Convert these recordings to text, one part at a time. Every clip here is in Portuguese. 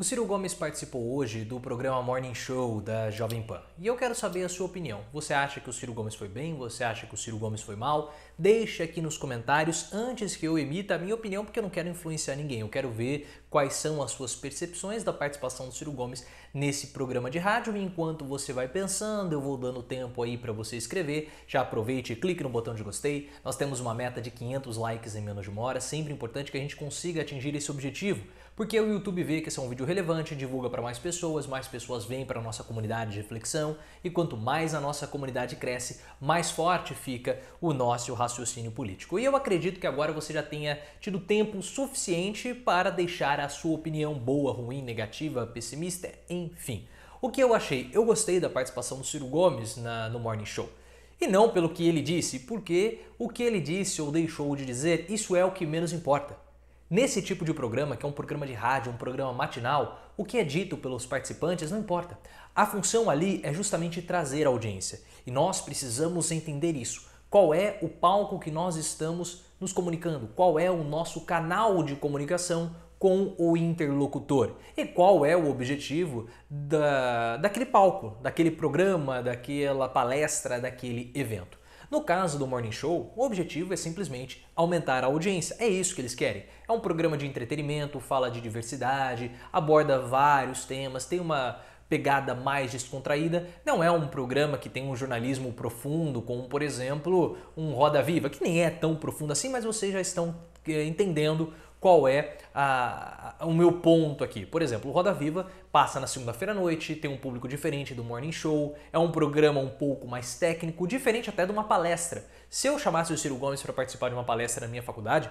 O Ciro Gomes participou hoje do programa Morning Show da Jovem Pan. E eu quero saber a sua opinião. Você acha que o Ciro Gomes foi bem? Você acha que o Ciro Gomes foi mal? Deixe aqui nos comentários antes que eu emita a minha opinião, porque eu não quero influenciar ninguém. Eu quero ver quais são as suas percepções da participação do Ciro Gomes nesse programa de rádio. E enquanto você vai pensando, eu vou dando tempo aí para você escrever. Já aproveite e clique no botão de gostei. Nós temos uma meta de 500 likes em menos de uma hora. Sempre importante que a gente consiga atingir esse objetivo. Porque o YouTube vê que esse é um vídeo relevante, divulga para mais pessoas, mais pessoas vêm para a nossa comunidade de reflexão, e quanto mais a nossa comunidade cresce, mais forte fica o nosso raciocínio político. E eu acredito que agora você já tenha tido tempo suficiente para deixar a sua opinião boa, ruim, negativa, pessimista, enfim. O que eu achei? Eu gostei da participação do Ciro Gomes na, no Morning Show. E não pelo que ele disse, porque o que ele disse ou deixou de dizer, isso é o que menos importa. Nesse tipo de programa, que é um programa de rádio, um programa matinal, o que é dito pelos participantes não importa. A função ali é justamente trazer audiência. E nós precisamos entender isso. Qual é o palco que nós estamos nos comunicando? Qual é o nosso canal de comunicação com o interlocutor? E qual é o objetivo da, daquele palco, daquele programa, daquela palestra, daquele evento? No caso do Morning Show, o objetivo é simplesmente aumentar a audiência. É isso que eles querem. É um programa de entretenimento, fala de diversidade, aborda vários temas, tem uma pegada mais descontraída. Não é um programa que tem um jornalismo profundo, como por exemplo um Roda Viva, que nem é tão profundo assim, mas vocês já estão eh, entendendo qual é a, a, o meu ponto aqui. Por exemplo, o Roda Viva passa na segunda-feira à noite, tem um público diferente do Morning Show, é um programa um pouco mais técnico, diferente até de uma palestra. Se eu chamasse o Ciro Gomes para participar de uma palestra na minha faculdade,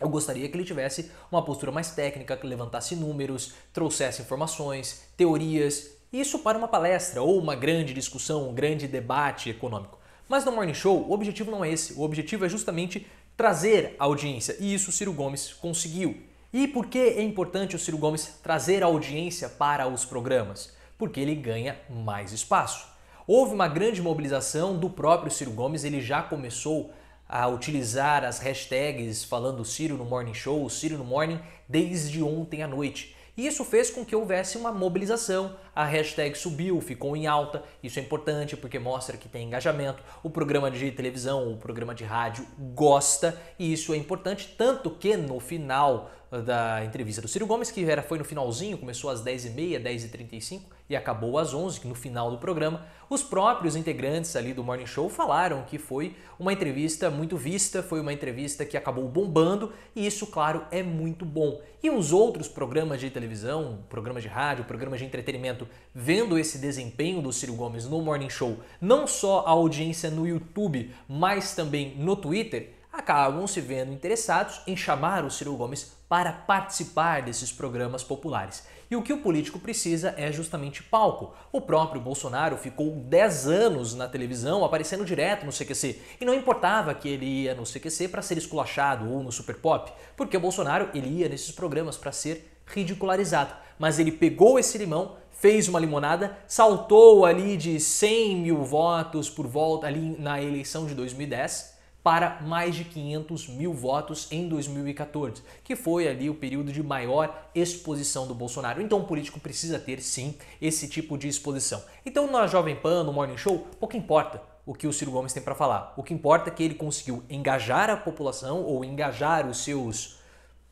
eu gostaria que ele tivesse uma postura mais técnica, que levantasse números, trouxesse informações, teorias, isso para uma palestra ou uma grande discussão, um grande debate econômico. Mas no Morning Show, o objetivo não é esse. O objetivo é justamente trazer a audiência. E isso o Ciro Gomes conseguiu. E por que é importante o Ciro Gomes trazer a audiência para os programas? Porque ele ganha mais espaço. Houve uma grande mobilização do próprio Ciro Gomes, ele já começou a utilizar as hashtags falando Ciro no Morning Show, Ciro no Morning, desde ontem à noite. E isso fez com que houvesse uma mobilização. A hashtag subiu, ficou em alta. Isso é importante porque mostra que tem engajamento. O programa de televisão, o programa de rádio gosta e isso é importante tanto que no final da entrevista do Ciro Gomes, que era, foi no finalzinho, começou às 10h30, 10h35 e acabou às 11 no final do programa, os próprios integrantes ali do Morning Show falaram que foi uma entrevista muito vista, foi uma entrevista que acabou bombando e isso, claro, é muito bom. E os outros programas de televisão, programas de rádio, programas de entretenimento, vendo esse desempenho do Ciro Gomes no Morning Show, não só a audiência no YouTube, mas também no Twitter, acabam se vendo interessados em chamar o Ciro Gomes para participar desses programas populares. E o que o político precisa é justamente palco. O próprio Bolsonaro ficou 10 anos na televisão aparecendo direto no CQC e não importava que ele ia no CQC para ser esculachado ou no Super Pop, porque o Bolsonaro ele ia nesses programas para ser ridicularizado. Mas ele pegou esse limão fez uma limonada, saltou ali de 100 mil votos por volta ali na eleição de 2010 para mais de 500 mil votos em 2014, que foi ali o período de maior exposição do Bolsonaro. Então, o político precisa ter sim esse tipo de exposição. Então, na Jovem Pan, no Morning Show, pouco importa o que o Ciro Gomes tem para falar. O que importa é que ele conseguiu engajar a população ou engajar os seus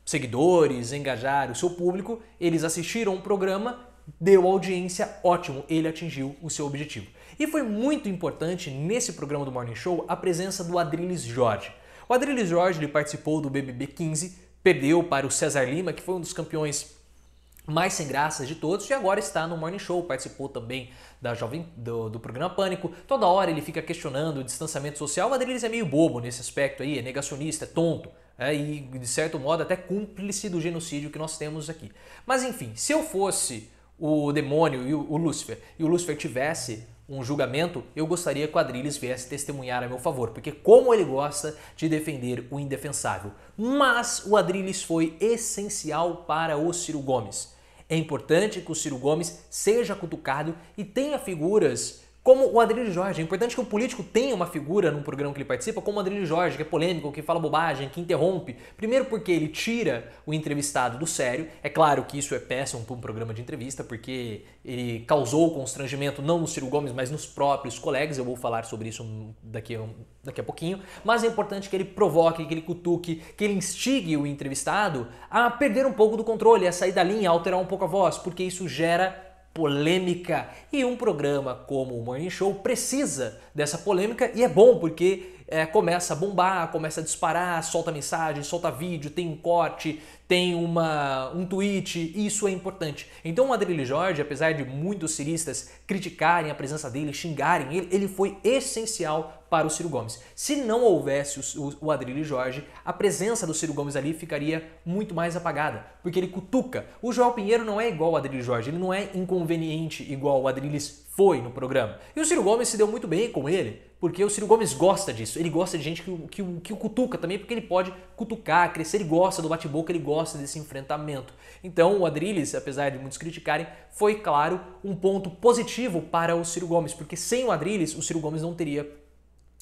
seguidores, engajar o seu público. Eles assistiram o um programa deu audiência, ótimo, ele atingiu o seu objetivo. E foi muito importante nesse programa do Morning Show a presença do Adrilles Jorge. O Adrilles Jorge ele participou do BBB 15, perdeu para o César Lima, que foi um dos campeões mais sem graça de todos, e agora está no Morning Show, participou também da jovem do, do programa Pânico. Toda hora ele fica questionando o distanciamento social. O Adrilles é meio bobo nesse aspecto aí, é negacionista, é tonto. É, e de certo modo até cúmplice do genocídio que nós temos aqui. Mas enfim, se eu fosse o demônio e o, Lúcifer, e o Lúcifer tivesse um julgamento, eu gostaria que Quadrilhos viesse testemunhar a meu favor, porque como ele gosta de defender o indefensável. Mas o Adrilles foi essencial para o Ciro Gomes. É importante que o Ciro Gomes seja cutucado e tenha figuras como o Adriano Jorge. É importante que o político tenha uma figura num programa que ele participa, como o Adriano Jorge, que é polêmico, que fala bobagem, que interrompe. Primeiro porque ele tira o entrevistado do sério. É claro que isso é péssimo para um programa de entrevista, porque ele causou constrangimento não no Ciro Gomes, mas nos próprios colegas. Eu vou falar sobre isso daqui a, daqui a pouquinho. Mas é importante que ele provoque, que ele cutuque, que ele instigue o entrevistado a perder um pouco do controle, a sair da linha, a alterar um pouco a voz, porque isso gera polêmica. E um programa como o Morning Show precisa dessa polêmica e é bom porque é, começa a bombar, começa a disparar, solta mensagem, solta vídeo, tem um corte, tem uma, um tweet, isso é importante. Então o Adrilho Jorge, apesar de muitos ciristas criticarem a presença dele, xingarem ele, ele foi essencial para o Ciro Gomes. Se não houvesse o, o Adrilho Jorge, a presença do Ciro Gomes ali ficaria muito mais apagada, porque ele cutuca. O João Pinheiro não é igual ao Adrilho Jorge, ele não é inconveniente igual o Adriles foi no programa. E o Ciro Gomes se deu muito bem com ele, porque o Ciro Gomes gosta disso, ele gosta de gente que, que, que o cutuca também, porque ele pode cutucar, crescer, ele gosta do bate-boca, ele gosta gosta desse enfrentamento. Então, o Adrilles, apesar de muitos criticarem, foi, claro, um ponto positivo para o Ciro Gomes, porque sem o Adrilles, o Ciro Gomes não teria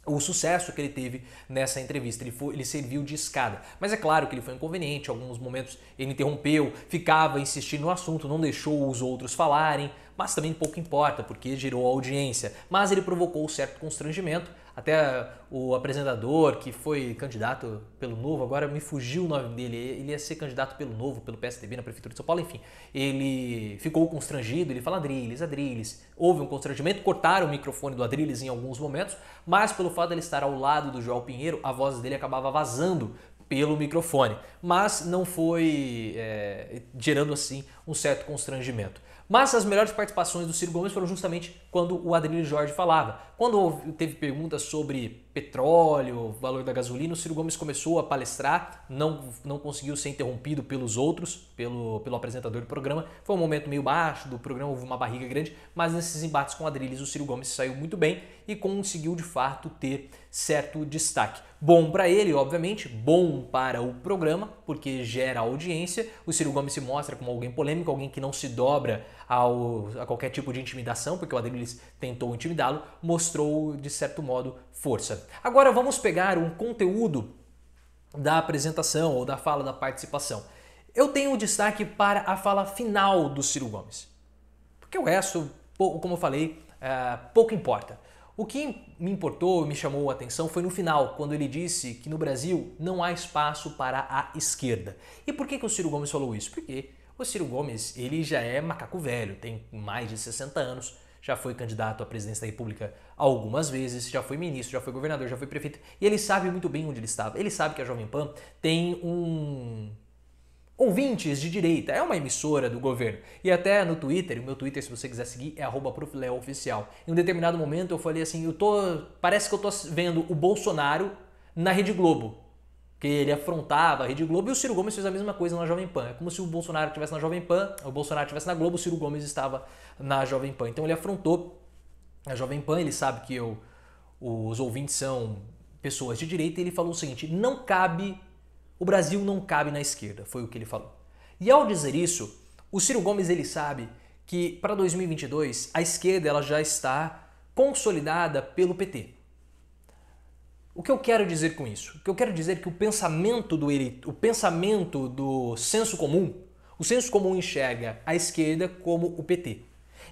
o sucesso que ele teve nessa entrevista. Ele, foi, ele serviu de escada. Mas é claro que ele foi inconveniente, em alguns momentos ele interrompeu, ficava insistindo no assunto, não deixou os outros falarem, mas também pouco importa, porque gerou audiência. Mas ele provocou certo constrangimento, até o apresentador que foi candidato pelo Novo, agora me fugiu o nome dele, ele ia ser candidato pelo Novo, pelo PSDB na Prefeitura de São Paulo, enfim. Ele ficou constrangido, ele fala Adriles, Adriles. Houve um constrangimento, cortaram o microfone do Adriles em alguns momentos, mas pelo fato de ele estar ao lado do João Pinheiro, a voz dele acabava vazando pelo microfone, mas não foi é, gerando assim um certo constrangimento. Mas as melhores participações do Ciro Gomes foram justamente quando o Adriano Jorge falava. Quando teve perguntas sobre petróleo, valor da gasolina, o Ciro Gomes começou a palestrar, não, não conseguiu ser interrompido pelos outros, pelo, pelo apresentador do programa. Foi um momento meio baixo do programa, houve uma barriga grande, mas nesses embates com Adriles o Ciro Gomes saiu muito bem e conseguiu de fato ter certo destaque. Bom para ele, obviamente, bom para o programa, porque gera audiência. O Ciro Gomes se mostra como alguém polêmico, alguém que não se dobra ao, a qualquer tipo de intimidação, porque o Adriles tentou intimidá-lo, mostrou de certo modo força. Agora vamos pegar um conteúdo da apresentação ou da fala da participação. Eu tenho um destaque para a fala final do Ciro Gomes, porque o resto, como eu falei, é, pouco importa. O que me importou, me chamou a atenção foi no final, quando ele disse que no Brasil não há espaço para a esquerda. E por que, que o Ciro Gomes falou isso? Porque o Ciro Gomes, ele já é macaco velho, tem mais de 60 anos, já foi candidato à presidência da República algumas vezes, já foi ministro, já foi governador, já foi prefeito, e ele sabe muito bem onde ele estava. Ele sabe que a Jovem Pan tem um ouvintes de direita, é uma emissora do governo. E até no Twitter, o meu Twitter, se você quiser seguir, é oficial Em um determinado momento eu falei assim, eu tô, parece que eu tô vendo o Bolsonaro na Rede Globo que ele afrontava a Rede Globo, e o Ciro Gomes fez a mesma coisa na Jovem Pan. É como se o Bolsonaro estivesse na Jovem Pan, o Bolsonaro estivesse na Globo, o Ciro Gomes estava na Jovem Pan. Então ele afrontou a Jovem Pan, ele sabe que eu, os ouvintes são pessoas de direita, e ele falou o seguinte: não cabe, o Brasil não cabe na esquerda, foi o que ele falou. E ao dizer isso, o Ciro Gomes ele sabe que para 2022 a esquerda ela já está consolidada pelo PT. O que eu quero dizer com isso? O que eu quero dizer é que o pensamento do elito, o pensamento do senso comum, o senso comum enxerga a esquerda como o PT.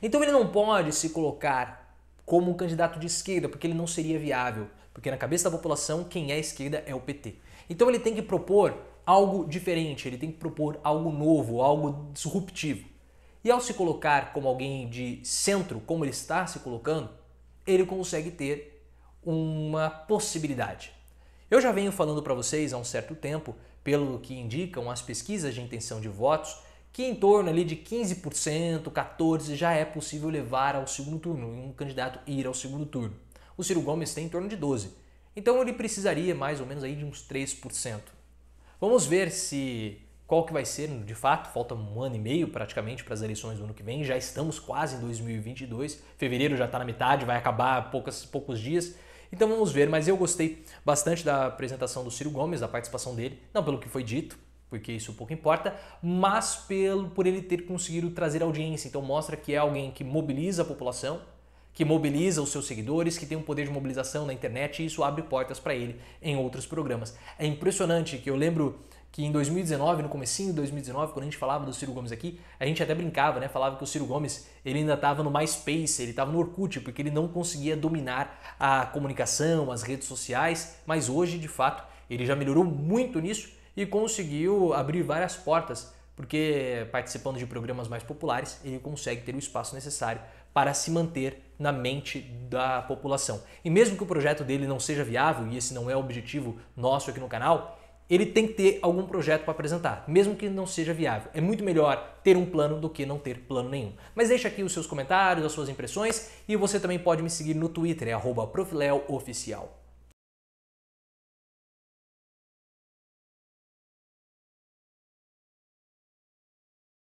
Então ele não pode se colocar como um candidato de esquerda, porque ele não seria viável, porque na cabeça da população quem é esquerda é o PT. Então ele tem que propor algo diferente, ele tem que propor algo novo, algo disruptivo. E ao se colocar como alguém de centro, como ele está se colocando, ele consegue ter uma possibilidade. Eu já venho falando para vocês há um certo tempo, pelo que indicam as pesquisas de intenção de votos, que em torno ali de 15%, 14% já é possível levar ao segundo turno, um candidato ir ao segundo turno. O Ciro Gomes tem em torno de 12%. Então ele precisaria mais ou menos aí de uns 3%. Vamos ver se qual que vai ser de fato, falta um ano e meio praticamente para as eleições do ano que vem, já estamos quase em 2022, fevereiro já está na metade, vai acabar poucos, poucos dias, então vamos ver, mas eu gostei bastante da apresentação do Ciro Gomes, da participação dele, não pelo que foi dito, porque isso pouco importa, mas pelo, por ele ter conseguido trazer audiência. Então mostra que é alguém que mobiliza a população, que mobiliza os seus seguidores, que tem um poder de mobilização na internet e isso abre portas para ele em outros programas. É impressionante que eu lembro que em 2019, no comecinho de 2019, quando a gente falava do Ciro Gomes aqui, a gente até brincava, né? Falava que o Ciro Gomes ele ainda estava no MySpace, ele estava no Orkut, porque ele não conseguia dominar a comunicação, as redes sociais, mas hoje, de fato, ele já melhorou muito nisso e conseguiu abrir várias portas, porque participando de programas mais populares, ele consegue ter o espaço necessário para se manter na mente da população. E mesmo que o projeto dele não seja viável, e esse não é o objetivo nosso aqui no canal, ele tem que ter algum projeto para apresentar, mesmo que não seja viável. É muito melhor ter um plano do que não ter plano nenhum. Mas deixa aqui os seus comentários, as suas impressões e você também pode me seguir no Twitter, é profileooficial.